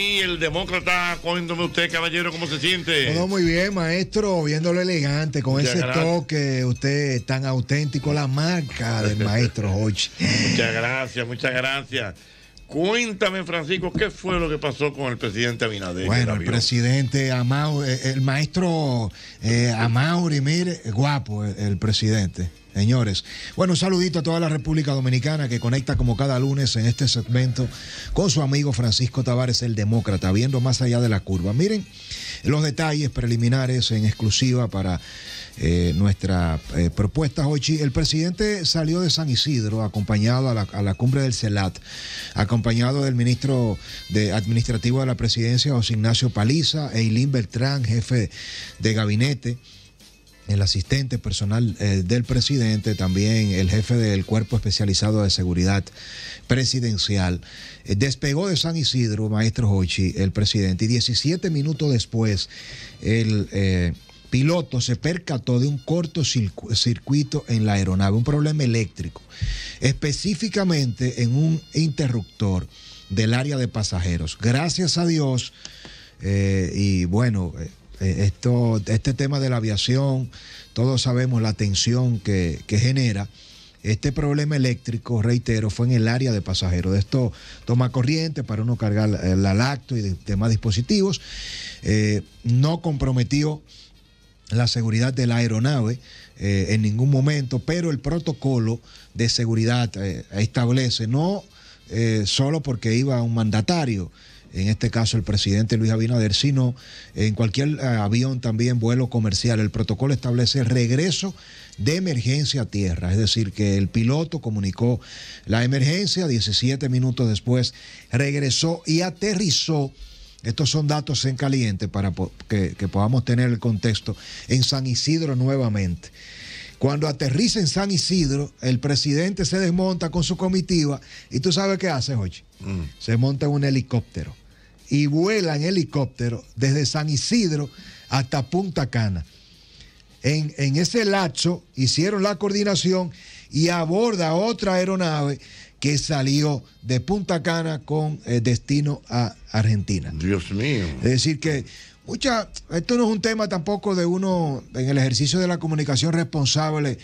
el demócrata. Cuéntame usted, caballero, cómo se siente. Todo muy bien, maestro, viéndolo elegante, con ese toque usted tan auténtico, la marca del maestro Hoch. Muchas gracias, muchas gracias. Cuéntame, Francisco, ¿qué fue lo que pasó con el presidente Abinader? Bueno, el presidente Amado, eh, el maestro eh, y mire, guapo el presidente. Señores, bueno, saludito a toda la República Dominicana que conecta como cada lunes en este segmento con su amigo Francisco Tavares, el demócrata, viendo más allá de la curva. Miren los detalles preliminares en exclusiva para eh, nuestra eh, propuesta hoy. El presidente salió de San Isidro acompañado a la, cumbre del CELAT, acompañado del ministro de administrativo de la presidencia, José Ignacio Paliza, Eilín Eileen Beltrán, jefe de gabinete el asistente personal eh, del presidente, también el jefe del Cuerpo Especializado de Seguridad Presidencial. Eh, despegó de San Isidro, maestro Hochi, el presidente, y 17 minutos después el eh, piloto se percató de un corto circuito en la aeronave, un problema eléctrico, específicamente en un interruptor del área de pasajeros. Gracias a Dios, y bueno eh, esto, este tema de la aviación, todos sabemos la tensión que, genera. Este problema eléctrico, reitero, fue en el área de pasajeros. de Esto toma corriente para uno cargar la lacto y demás dispositivos. Eh, no comprometió la seguridad de la aeronave eh, en ningún momento, pero el protocolo de seguridad establece, no solo porque iba un mandatario, en este caso el presidente Luis Abinader, sino en cualquier eh, avión también vuelo comercial. El protocolo establece regreso de emergencia a tierra, es decir, que el piloto comunicó la emergencia, 17 minutos después regresó y aterrizó. Estos son datos en caliente para que, podamos tener el contexto en San Isidro nuevamente. Cuando aterriza en San Isidro, el presidente se desmonta con su comitiva y tú sabes qué hace, hoy. Mm. Se monta en un helicóptero y vuela en helicóptero desde San Isidro hasta Punta Cana. En, ese lacho hicieron la coordinación y aborda otra aeronave que salió de Punta Cana con eh, destino a Argentina. Dios mío. Es decir que mucha, esto no es un tema tampoco de uno en el ejercicio de la comunicación responsable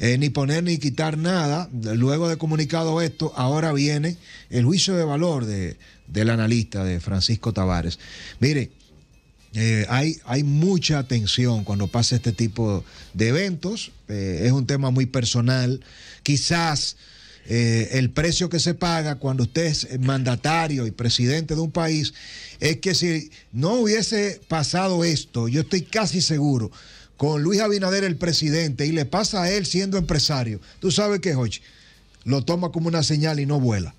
eh, ni poner ni quitar nada. Luego de comunicado esto, ahora viene el juicio de valor de, del analista, de Francisco Tavares. Mire, eh, hay, hay, mucha atención cuando pasa este tipo de eventos. Eh, es un tema muy personal. Quizás el precio que se paga cuando usted es mandatario y presidente de un país es que si no hubiese pasado esto, yo estoy casi seguro con Luis Abinader el presidente y le pasa a él siendo empresario, tú sabes que, Jorge, lo toma como una señal y no vuela.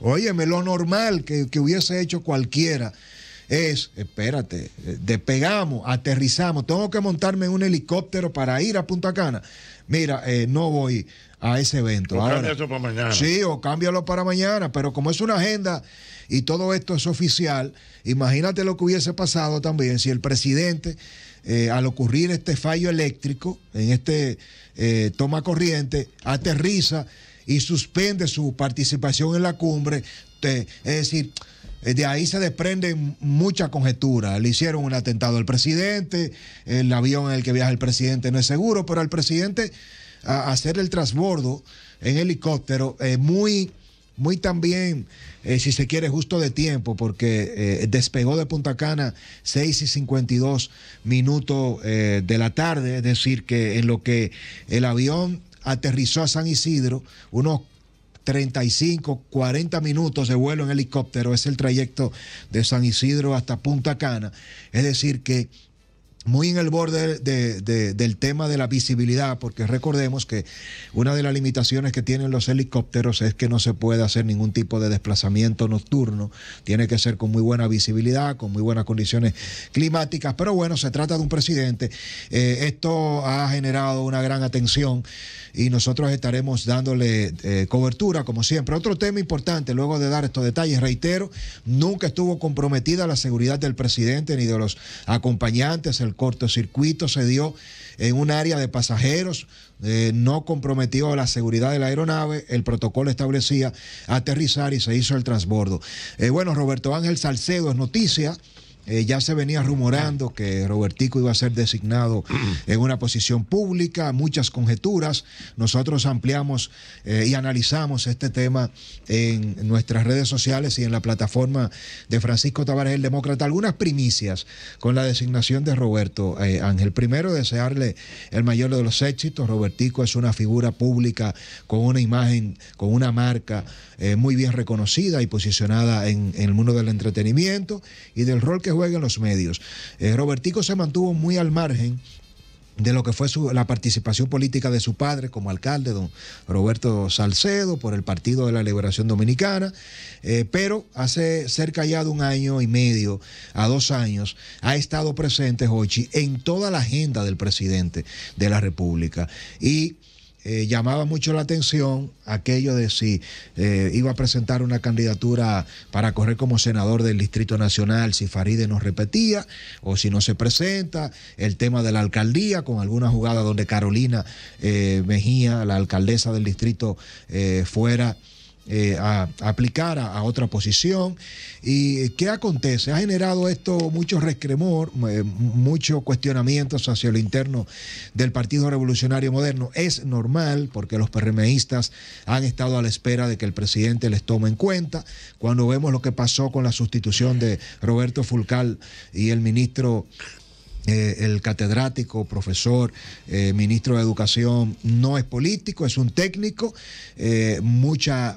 Óyeme, lo normal que, que hubiese hecho cualquiera es, espérate, eh, despegamos, aterrizamos, tengo que montarme en un helicóptero para ir a Punta Cana. Mira, eh, no voy a ese evento. O para mañana. Sí, o cámbialo para mañana, pero como es una agenda y todo esto es oficial, imagínate lo que hubiese pasado también si el presidente, eh, al ocurrir este fallo eléctrico, en este toma corriente, aterriza y suspende su participación en la cumbre. es decir, eh, de ahí se desprenden muchas conjeturas. Le hicieron un atentado al presidente, el avión en el que viaja el presidente no es seguro, pero al presidente hacer el transbordo en helicóptero eh, muy, muy también, eh, si se quiere, justo de tiempo, porque despegó de Punta Cana 6 y 52 minutos de la tarde, es decir, que en lo que el avión aterrizó a San Isidro, unos 35, 40 minutos de vuelo en helicóptero es el trayecto de San Isidro hasta Punta Cana. Es decir, que muy en el borde del tema de la visibilidad, porque recordemos que una de las limitaciones que tienen los helicópteros es que no se puede hacer ningún tipo de desplazamiento nocturno, tiene que ser con muy buena visibilidad, con muy buenas condiciones climáticas, pero bueno, se trata de un presidente, eh, esto ha generado una gran atención y nosotros estaremos dándole eh, cobertura, como siempre. Otro tema importante, luego de dar estos detalles, reitero, nunca estuvo comprometida la seguridad del presidente ni de los acompañantes, el cortocircuito se dio en un área de pasajeros, eh, no comprometió la seguridad de la aeronave, el protocolo establecía aterrizar y se hizo el transbordo. Eh, bueno, Roberto Ángel Salcedo es noticia. Eh, ya se venía rumorando ah. que Robertico iba a ser designado en una posición pública, muchas conjeturas. Nosotros ampliamos eh, y analizamos este tema en nuestras redes sociales y en la plataforma de Francisco Tavares el Demócrata. Algunas primicias con la designación de Roberto eh, Ángel. Primero, desearle el mayor de los éxitos. Robertico es una figura pública con una imagen, con una marca muy bien reconocida y posicionada en el mundo del entretenimiento y del rol que juegue en los medios. Eh, Robertico se mantuvo muy al margen de lo que fue su, la participación política de su padre como alcalde, don Roberto Salcedo, por el Partido de la Liberación Dominicana, eh, pero hace cerca ya de un año y medio a dos años ha estado presente, Hochi, en toda la agenda del presidente de la República. Y eh, llamaba mucho la atención aquello de si eh, iba a presentar una candidatura para correr como senador del Distrito Nacional, si Faride nos repetía o si no se presenta, el tema de la alcaldía, con alguna jugada donde Carolina eh, Mejía, la alcaldesa del distrito, fuera eh, a, aplicar a, otra posición. ¿Y qué acontece? Ha generado esto mucho rescremor, eh, muchos cuestionamientos hacia lo interno del Partido Revolucionario Moderno. Es normal porque los PRMistas han estado a la espera de que el presidente les tome en cuenta. Cuando vemos lo que pasó con la sustitución de Roberto Fulcal y el ministro eh, el catedrático, profesor, eh, ministro de Educación no es político, es un técnico, eh, mucha,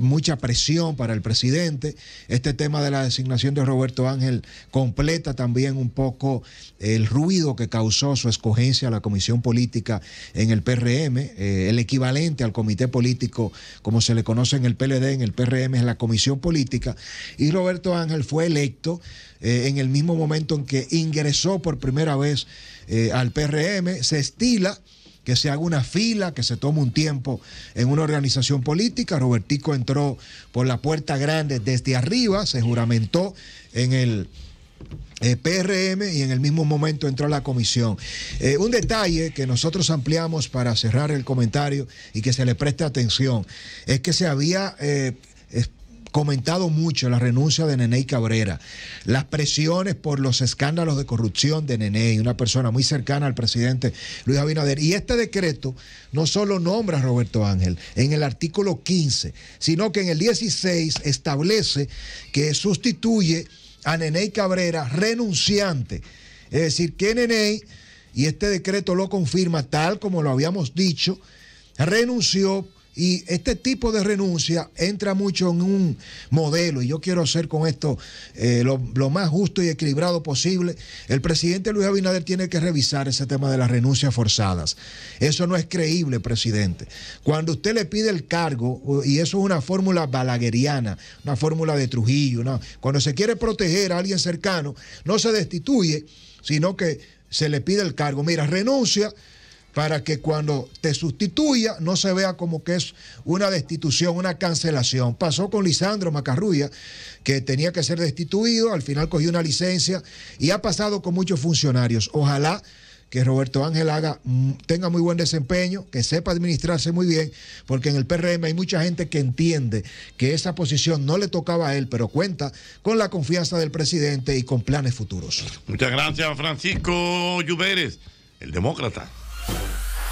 mucha presión para el presidente. Este tema de la designación de Roberto Ángel completa también un poco el ruido que causó su escogencia a la Comisión Política en el PRM, el equivalente al Comité Político, como se le conoce en el PLD, en el PRM es la Comisión Política, y Roberto Ángel fue electo en el mismo momento en que ingresó por primera vez eh, al PRM, se estila que se haga una fila, que se tome un tiempo en una organización política. Robertico entró por la puerta grande desde arriba, se juramentó en el... Eh, PRM y en el mismo momento entró a la comisión. Eh, un detalle que nosotros ampliamos para cerrar el comentario y que se le preste atención es que se había eh, comentado mucho la renuncia de Nenei Cabrera, las presiones por los escándalos de corrupción de Neney, una persona muy cercana al presidente Luis Abinader. Y este decreto no solo nombra a Roberto Ángel en el artículo 15, sino que en el 16 establece que sustituye a Neney Cabrera renunciante. Es decir, que Neney, y este decreto lo confirma tal como lo habíamos dicho, renunció y este tipo de renuncia entra mucho en un modelo, y yo quiero hacer con esto eh, lo, más justo y equilibrado posible. El presidente Luis Abinader tiene que revisar ese tema de las renuncias forzadas. Eso no es creíble, presidente. Cuando usted le pide el cargo, y eso es una fórmula balagueriana, una fórmula de Trujillo, cuando se quiere proteger a alguien cercano, no se destituye, sino que se le pide el cargo. Mira, renuncia para que cuando te sustituya no se vea como que es una destitución, una cancelación. Pasó con Lisandro Macarrulla, que tenía que ser destituido, al final cogió una licencia y ha pasado con muchos funcionarios. Ojalá que Roberto Ángel haga, mm, tenga muy buen desempeño, que sepa administrarse muy bien, porque en el PRM hay mucha gente que entiende que esa posición no le tocaba a él, pero cuenta con la confianza del presidente y con planes futuros. Muchas gracias, Francisco Lluveres, el demócrata.